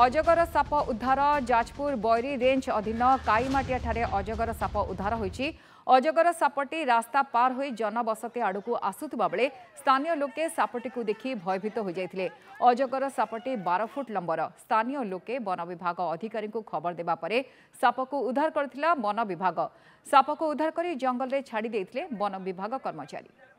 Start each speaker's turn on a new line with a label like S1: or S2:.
S1: अजगर साप उद्धार जाजपुर बैरी रेंज अधीन कहीमाया अजगर साप उद्धार हुन्छ अजगर सापटी रास्ता पार हुनबसति आड्नु आसु स्थानीय लोके सापटी देखि भयभीत हो हु अजगर सापटी बार फुट लम्बर स्थानीय लोके वन विभाग अधिकारी अधिक खबर देवा सापको उद्धार वन विभाग गरिरहनभ सापको उद्धारक जङ्गल छाडिदिले वन विभाग कर्मचारी